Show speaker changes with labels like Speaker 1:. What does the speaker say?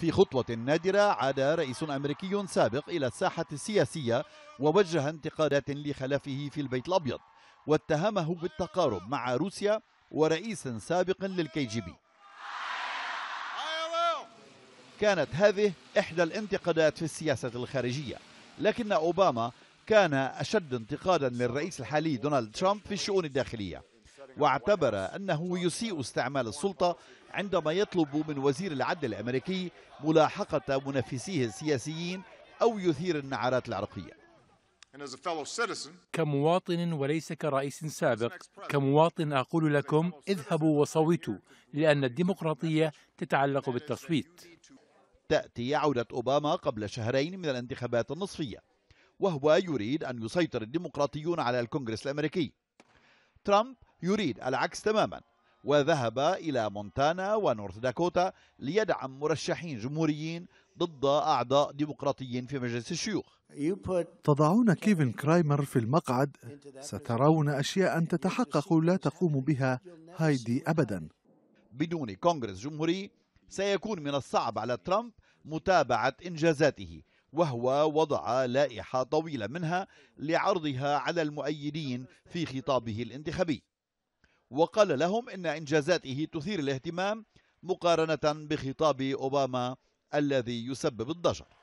Speaker 1: في خطوة نادرة عاد رئيس أمريكي سابق إلى الساحة السياسية ووجه انتقادات لخلافه في البيت الأبيض واتهمه بالتقارب مع روسيا ورئيس سابق للكي جي بي كانت هذه إحدى الانتقادات في السياسة الخارجية لكن أوباما كان أشد انتقادا للرئيس الحالي دونالد ترامب في الشؤون الداخلية واعتبر أنه يسيء استعمال السلطة عندما يطلب من وزير العدل الأمريكي ملاحقة منافسيه السياسيين أو يثير النعرات العرقية كمواطن وليس كرئيس سابق كمواطن أقول لكم اذهبوا وصوتوا لأن الديمقراطية تتعلق بالتصويت تأتي عودة أوباما قبل شهرين من الانتخابات النصفية وهو يريد أن يسيطر الديمقراطيون على الكونغرس الأمريكي ترامب يريد العكس تماما وذهب إلى مونتانا ونورث داكوتا ليدعم مرشحين جمهوريين ضد أعضاء ديمقراطيين في مجلس الشيوخ تضعون كيفن كرايمر في المقعد سترون أشياء تتحقق لا تقوم بها هايدي أبدا بدون كونغرس جمهوري سيكون من الصعب على ترامب متابعة إنجازاته وهو وضع لائحة طويلة منها لعرضها على المؤيدين في خطابه الانتخابي وقال لهم إن إنجازاته تثير الاهتمام مقارنة بخطاب أوباما الذي يسبب الضجر